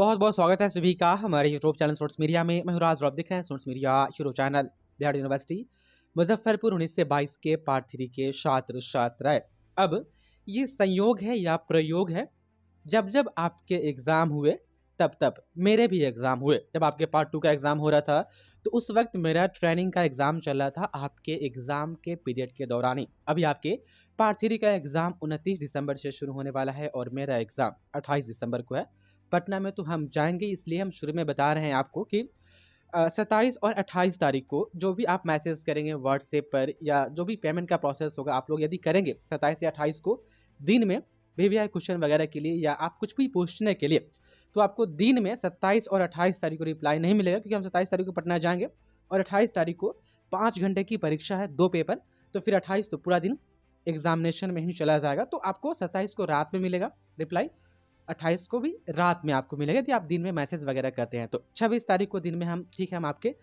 बहुत बहुत स्वागत है सभी का हमारे यूट्यूब चैनल सोट्स मीडिया में महराज रॉब दिख रहे हैं सोट्स media YouTube channel Bihar university Muzaffarpur उन्नीस से बाईस के पार्ट थ्री के छात्र छात्राएं अब ये संयोग है या प्रयोग है जब जब आपके एग्ज़ाम हुए तब तब मेरे भी एग्ज़ाम हुए जब आपके पार्ट टू का एग्ज़ाम हो रहा था तो उस वक्त मेरा ट्रेनिंग का एग्ज़ाम चल रहा था आपके एग्ज़ाम के पीरियड के दौरान ही अभी आपके पार्ट थ्री का एग्ज़ाम उनतीस दिसंबर से शुरू होने वाला है और मेरा एग्ज़ाम अट्ठाईस दिसंबर को है पटना में तो हम जाएंगे इसलिए हम शुरू में बता रहे हैं आपको कि सत्ताईस और अट्ठाईस तारीख को जो भी आप मैसेज करेंगे व्हाट्सएप पर या जो भी पेमेंट का प्रोसेस होगा आप लोग यदि करेंगे सत्ताईस या अट्ठाईस को दिन में वी वी आई क्वेश्चन वगैरह के लिए या आप कुछ भी पूछने के लिए तो आपको दिन में सत्ताईस और अट्ठाईस तारीख को रिप्लाई नहीं मिलेगा क्योंकि हम सत्ताईस तारीख को पटना जाएंगे और अट्ठाईस तारीख को पाँच घंटे की परीक्षा है दो पेपर तो फिर अट्ठाईस तो पूरा दिन एग्जामिनेशन में ही चला जाएगा तो आपको सत्ताईस को रात में मिलेगा रिप्लाई अट्ठाईस को भी रात में आपको मिलेगा यदि आप दिन में मैसेज वगैरह करते हैं तो छब्बीस तारीख को दिन में हम ठीक है हम आपके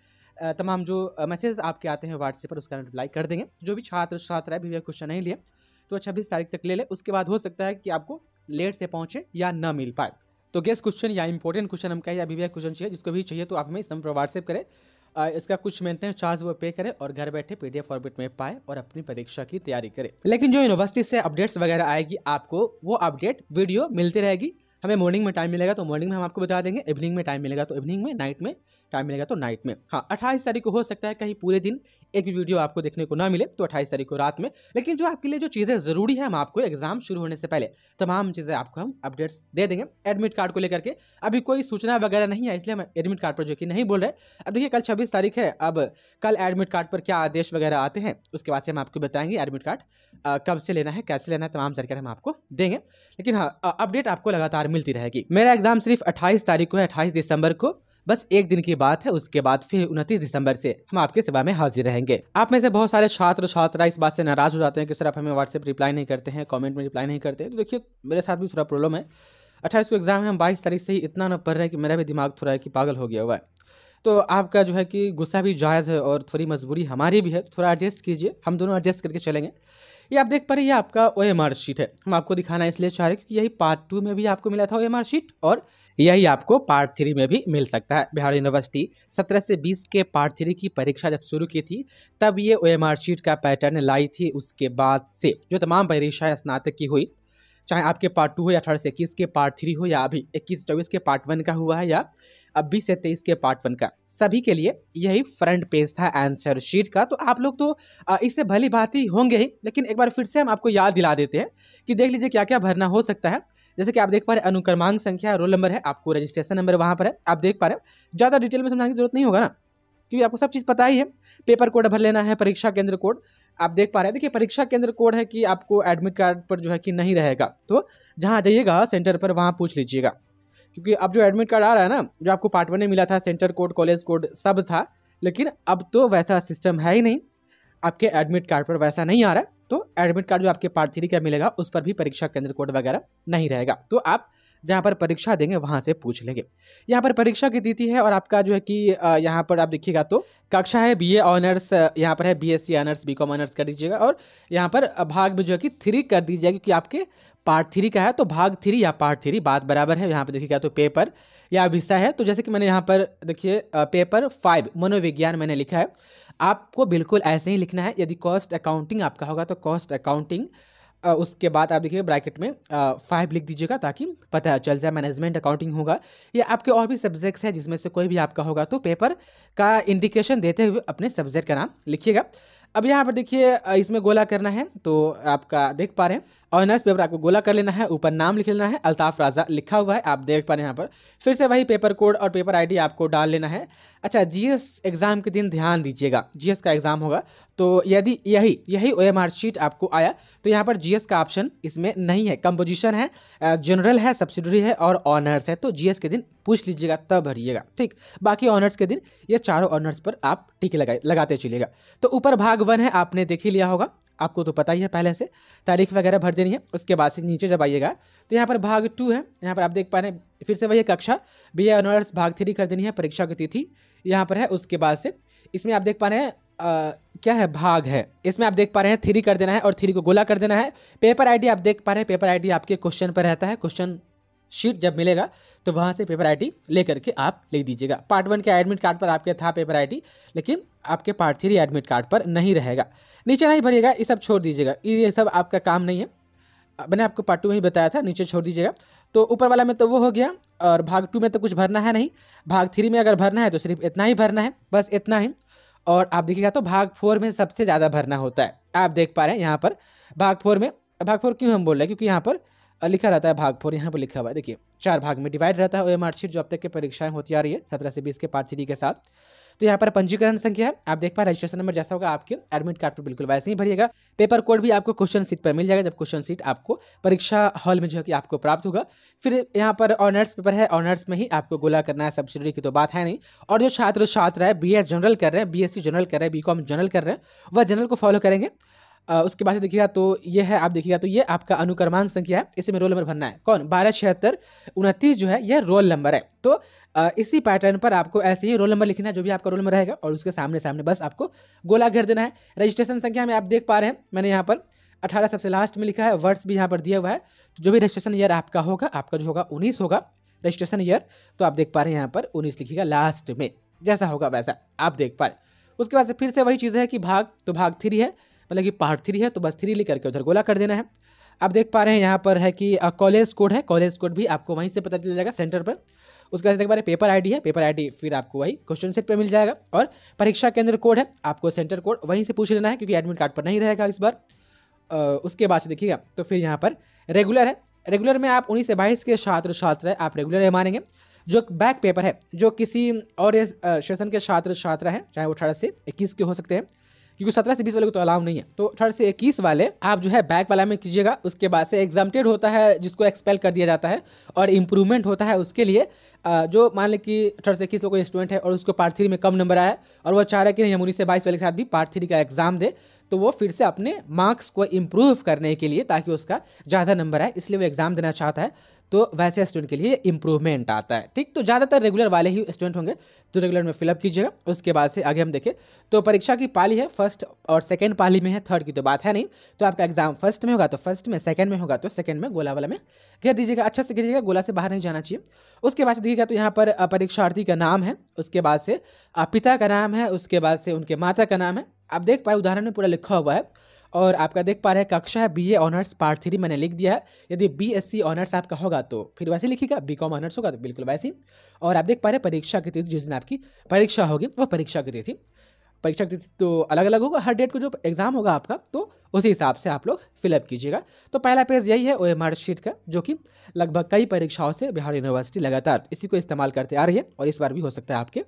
तमाम जो मैसेज आपके आते हैं व्हाट्सएप पर उसका रिप्लाई कर देंगे जो भी छात्र छात्रा है भी क्वेश्चन नहीं लिया तो छब्बीस तारीख तक ले लें उसके बाद हो सकता है कि आपको लेट से पहुँचे या न मिल पाए तो गेस्ट क्वेश्चन या इंपॉर्टेंट क्वेश्चन हम कहें या वीवीआई क्वेश्चन चाहिए जिसको भी चाहिए तो आप हमें इस नंबर पर व्हाट्सएप करें इसका कुछ मेंटेनेंस चार्ज वो पे करें और घर बैठे पीडीएफ फॉर्मेट में पाए और अपनी परीक्षा की तैयारी करें लेकिन जो यूनिवर्सिटी से अपडेट्स वगैरह आएगी आपको वो अपडेट वीडियो मिलती रहेगी हमें मॉर्निंग में टाइम मिलेगा तो मॉर्निंग में हम आपको बता देंगे इवनिंग में टाइम मिलेगा तो इवनिंग में नाइट में टाइम मिलेगा तो नाइट में हाँ अट्ठाईस तारीख को हो सकता है कहीं पूरे दिन एक भी वीडियो आपको देखने को ना मिले तो अट्ठाईस तारीख को रात में लेकिन जो आपके लिए जो चीज़ें ज़रूरी है हम आपको एग्जाम शुरू होने से पहले तमाम चीज़ें आपको हम अपडेट्स दे देंगे एडमिट कार्ड को लेकर के अभी कोई सूचना वगैरह नहीं है इसलिए हम एडमिट कार्ड पर जो कि नहीं बोल रहे अब देखिए कल छब्बीस तारीख है अब कल एडमिट कार्ड पर क्या आदेश वगैरह आते हैं उसके बाद से हम आपको बताएंगे एडमिट कार्ड कब से लेना है कैसे लेना है तमाम जानकारी हम आपको देंगे लेकिन हाँ अपडेट आपको लगातार मिलती रहेगी मेरा एग्जाम सिर्फ अट्ठाईस तारीख को है अट्ठाईस दिसंबर को बस एक दिन की बात है उसके बाद फिर उनतीस दिसंबर से हम आपके सेवा में हाजिर रहेंगे आप में से बहुत सारे छात्र छात्रा इस बात से नाराज हो जाते हैं कि सर आप हमें व्हाट्सएप रिप्लाई नहीं करते हैं कॉमेंट में रिप्लाई नहीं करते हैं तो देखिए मेरे साथ भी थोड़ा प्रॉब्लम है अट्ठाईस को एग्जाम है हम बाईस तारीख से ही इतना ना पढ़ रहे हैं कि मेरा भी दिमाग थोड़ा है कि पागल हो गया हुआ है तो आपका जो है कि गुस्सा भी जायज़ है और थोड़ी मजबूरी हमारी भी है तो थोड़ा एडजस्ट कीजिए हम दोनों एडजस्ट करके चलेंगे ये आप देख पा रहे हैं ये आपका ओ एम आर शीट है हम आपको दिखाना इसलिए चाह रहे हैं क्योंकि यही पार्ट टू में भी आपको मिला था ओ एम आर शीट और यही आपको पार्ट थ्री में भी मिल सकता है बिहार यूनिवर्सिटी सत्रह से बीस के पार्ट थ्री की परीक्षा जब शुरू की थी तब ये ओ एम आर शीट का पैटर्न लाई थी उसके बाद से जो तमाम परीक्षाएँ स्नातक की हुई चाहे आपके पार्ट टू हो या अठारह से इक्कीस के पार्ट थ्री हो या अभी इक्कीस चौबीस के पार्ट वन का हुआ है या बीस से तेईस के पार्ट वन का सभी के लिए यही फ्रंट पेज था आंसर शीट का तो आप लोग तो इससे भली बात ही होंगे ही लेकिन एक बार फिर से हम आपको याद दिला देते हैं कि देख लीजिए क्या क्या भरना हो सकता है जैसे कि आप देख पा रहे हैं अनुक्रमांक संख्या रोल नंबर है आपको रजिस्ट्रेशन नंबर वहाँ पर है आप देख पा रहे हैं ज़्यादा डिटेल में समझाने की जरूरत नहीं होगा ना क्योंकि आपको सब चीज़ पता ही है पेपर कोड भर लेना है परीक्षा केंद्र कोड आप देख पा रहे हैं देखिए परीक्षा केंद्र कोड है कि आपको एडमिट कार्ड पर जो है कि नहीं रहेगा तो जहाँ जाइएगा सेंटर पर वहाँ पूछ लीजिएगा क्योंकि अब जो एडमिट कार्ड आ रहा है ना जो आपको पार्ट वन में मिला था सेंटर कोड कॉलेज कोड सब था लेकिन अब तो वैसा सिस्टम है ही नहीं आपके एडमिट कार्ड पर वैसा नहीं आ रहा है तो एडमिट कार्ड जो आपके पार्ट थ्री का मिलेगा उस पर भी परीक्षा केंद्र कोड वगैरह नहीं रहेगा तो आप जहाँ पर परीक्षा देंगे वहाँ से पूछ लेंगे यहाँ पर परीक्षा की तिथि है और आपका जो है कि यहाँ पर आप देखिएगा तो कक्षा है बीए ऑनर्स यहाँ पर है बीएससी ऑनर्स बीकॉम ऑनर्स कर दीजिएगा और यहाँ पर भाग में जो है कि थ्री कर दीजिएगा क्योंकि आपके पार्ट थ्री का है तो भाग थ्री या पार्ट थ्री बात बराबर है यहाँ पर देखिएगा तो पेपर या विषय है तो जैसे कि मैंने यहाँ पर देखिए पेपर फाइव मनोविज्ञान मैंने लिखा है आपको बिल्कुल ऐसे ही लिखना है यदि कॉस्ट अकाउंटिंग आपका होगा तो कॉस्ट अकाउंटिंग उसके बाद आप देखिए ब्रैकेट में फाइव लिख दीजिएगा ताकि पता चल जाए मैनेजमेंट अकाउंटिंग होगा या आपके और भी सब्जेक्ट्स हैं जिसमें से कोई भी आपका होगा तो पेपर का इंडिकेशन देते हुए अपने सब्जेक्ट का नाम लिखिएगा अब यहाँ पर देखिए इसमें गोला करना है तो आपका देख पा रहे हैं ऑनर्स पेपर आपको गोला कर लेना है ऊपर नाम लिख लेना है अल्ताफ राजा लिखा हुआ है आप देख पा रहे हैं यहाँ पर फिर से वही पेपर कोड और पेपर आईडी आपको डाल लेना है अच्छा जीएस एग्ज़ाम के दिन ध्यान दीजिएगा जीएस का एग्ज़ाम होगा तो यदि यही यही ओ शीट आपको आया तो यहाँ पर जीएस का ऑप्शन इसमें नहीं है कंपोजिशन है जनरल है सब्सिडरी है और ऑनर्स है तो जीएस के दिन पूछ लीजिएगा तब भरिएगा ठीक बाकी ऑनर्स के दिन ये चारों ऑनर्स पर आप टीके लगाए लगाते चलिएगा तो ऊपर भाग वन है आपने देख ही लिया होगा आपको तो पता ही है पहले से तारीख वगैरह भर देनी है उसके बाद से नीचे जब आइएगा तो यहाँ पर भाग टू है यहाँ पर आप देख पा रहे हैं फिर से वही है कक्षा बी ऑनर्स भाग थ्री कर देनी है परीक्षा की तिथि यहाँ पर है उसके बाद से इसमें आप देख पा रहे हैं क्या है भाग है इसमें आप देख पा रहे हैं थ्री कर देना है और थ्री को गोला कर देना है पेपर आई आप देख पा रहे हैं पेपर आई आपके क्वेश्चन पर रहता है क्वेश्चन शीट जब मिलेगा तो वहाँ से पेपर आईडी ले करके आप ले दीजिएगा पार्ट वन के एडमिट कार्ड पर आपके था पेपर आईडी लेकिन आपके पार्ट थ्री एडमिट कार्ड पर नहीं रहेगा नीचे नहीं भरिएगा ये सब छोड़ दीजिएगा ये सब आपका काम नहीं है मैंने आपको पार्ट टू में ही बताया था नीचे छोड़ दीजिएगा तो ऊपर वाला में तो वो हो गया और भाग टू में तो कुछ भरना है नहीं भाग थ्री में अगर भरना है तो सिर्फ इतना ही भरना है बस इतना ही और आप देखिएगा तो भाग फोर में सबसे ज़्यादा भरना होता है आप देख पा रहे हैं यहाँ पर भाग फोर में भाग फोर क्यों हम बोल रहे हैं क्योंकि यहाँ पर लिखा रहता है भाग फोर यहाँ पर लिखा हुआ है देखिए चार भाग में डिवाइड रहता है ओ एम आर शीट जो अब तक की परीक्षाएं होती आ रही है सत्रह से बीस के पार्ट थ्री के साथ तो यहाँ पर पंजीकरण संख्या है आप देख पा रजिस्ट्रेशन नंबर जैसा होगा आपके एडमिट कार्ड पर बिल्कुल वैसे ही भरिएगा पेपर कोड भी आपको क्वेश्चन सीट पर मिल जाएगा जब क्वेश्चन सीट आपको परीक्षा हॉल में जो है कि आपको प्राप्त होगा फिर यहाँ पर ऑनर्स पेपर है ऑनर्स में ही आपको गोला करना है सब्सिडी की तो बात है नहीं और जो छात्र छात्र है बी जनरल कर रहे हैं बी जनरल कर रहे हैं बी जनरल कर रहे हैं वह जनरल को फॉलो करेंगे उसके बाद से देखिएगा तो ये है आप देखिएगा तो ये आपका अनुक्रमांक संख्या है इसी में रोल नंबर भरना है कौन बारह छिहत्तर उनतीस जो है यह रोल नंबर है तो इसी पैटर्न पर आपको ऐसे ही रोल नंबर लिखना है जो भी आपका रोल नंबर रहेगा और उसके सामने सामने बस आपको गोला घेर देना है रजिस्ट्रेशन संख्या में आप देख पा रहे हैं मैंने यहाँ पर अठारह सबसे लास्ट में लिखा है वर्ष भी यहाँ पर दिया हुआ है तो जो भी रजिस्ट्रेशन ईयर आपका होगा आपका जो होगा उन्नीस होगा रजिस्ट्रेशन ईयर तो आप देख पा रहे हैं यहाँ पर उन्नीस लिखिएगा लास्ट में जैसा होगा वैसा आप देख पा रहे उसके बाद से फिर से वही चीज़ है कि भाग तो भाग थ्री है मतलब कि पार्ट थ्री है तो बस थ्री लिख करके उधर गोला कर देना है आप देख पा रहे हैं यहाँ पर है कि कॉलेज कोड है कॉलेज कोड भी आपको वहीं से पता चल जाएगा सेंटर पर उसके बाद देख पा रहे पेपर आईडी है पेपर आईडी फिर आपको वही क्वेश्चन सेट पर मिल जाएगा और परीक्षा केंद्र कोड है आपको सेंटर कोड वहीं से पूछ लेना है क्योंकि एडमिट कार्ड पर नहीं रहेगा इस बार उसके बाद से देखिएगा तो फिर यहाँ पर रेगुलर है रेगुलर में आप उन्नीस से बाईस के छात्र छात्र आप रेगुलर है मानेंगे जो बैक पेपर है जो किसी और सेशन के छात्र छात्रा हैं चाहे वो अठारह से इक्कीस के हो सकते हैं क्योंकि सत्रह से बीस वाले को तो अलाउ नहीं है तो अठारह से इक्कीस वाले आप जो है बैक वाला में कीजिएगा उसके बाद से एग्जामटेड होता है जिसको एक्सपेल कर दिया जाता है और इम्प्रूवमेंट होता है उसके लिए जो मान लें कि अठारह से इक्कीस लोग कोई स्टूडेंट है और उसको पार्ट थ्री में कम नंबर आया और वो चाह रहा है कि नहीं उन्नीस से बाईस वाले के साथ भी पार्ट थ्री का एग्जाम दे तो वो फिर से अपने मार्क्स को इम्प्रूव करने के लिए ताकि उसका ज़्यादा नंबर आए इसलिए वो एग्ज़ाम देना चाहता है तो वैसे स्टूडेंट के लिए इंप्रूवमेंट आता है ठीक तो ज़्यादातर रेगुलर वाले ही स्टूडेंट होंगे तो रेगुलर में फिलअप कीजिएगा उसके बाद से आगे हम देखें तो परीक्षा की पाली है फर्स्ट और सेकेंड पाली में है थर्ड की तो बात है नहीं तो आपका एग्जाम फर्स्ट में होगा तो फर्स्ट में सेकेंड में होगा तो सेकेंड में गोला वाला में घेर दीजिएगा अच्छा से घेरिएगा गोला से बाहर नहीं जाना चाहिए उसके बाद से देखिएगा तो यहाँ पर परीक्षार्थी का नाम है उसके बाद से पिता का नाम है उसके बाद से उनके माता का नाम है आप देख पाए उदाहरण में पूरा लिखा हुआ है और आपका देख पा रहे हैं कक्षा है बी ऑनर्स पार्ट थ्री मैंने लिख दिया है यदि बीएससी ऑनर्स आपका होगा तो फिर वैसे लिखिएगा कॉम ऑनर्स होगा तो बिल्कुल वैसे और आप देख पा रहे हैं परीक्षा की तिथि जिस दिन आपकी परीक्षा होगी वह परीक्षा की तिथि परीक्षा की तिथि तो अलग अलग होगा हर डेट को जो एग्ज़ाम होगा आपका तो उसी हिसाब से आप लोग फिलअप कीजिएगा तो पहला पेज यही है ओ एम शीट का जो कि लगभग कई परीक्षाओं से बिहार यूनिवर्सिटी लगातार इसी को इस्तेमाल करते आ रही है और इस बार भी हो सकता है आपके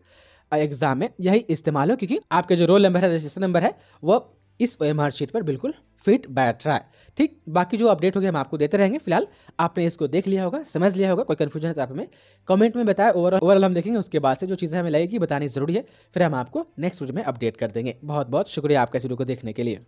एग्ज़ाम में यही इस्तेमाल हो क्योंकि आपका जो रोल नंबर है रजिस्टर नंबर है वो इस ओ एम आर शीट पर बिल्कुल फिट बैठ रहा है ठीक बाकी जो अपडेट हो गया हम आपको देते रहेंगे फिलहाल आपने इसको देख लिया होगा समझ लिया होगा कोई कन्फ्यूजन है तो आप हमें कमेंट में बताएं ओवरऑल ओवरऑल हम देखेंगे उसके बाद से जो चीज़ें हमें लगेगी बतानी जरूरी है फिर हम आपको नेक्स्ट वीडियो में अपडेट कर देंगे बहुत बहुत शुक्रिया आपका इस वीडियो को देखने के लिए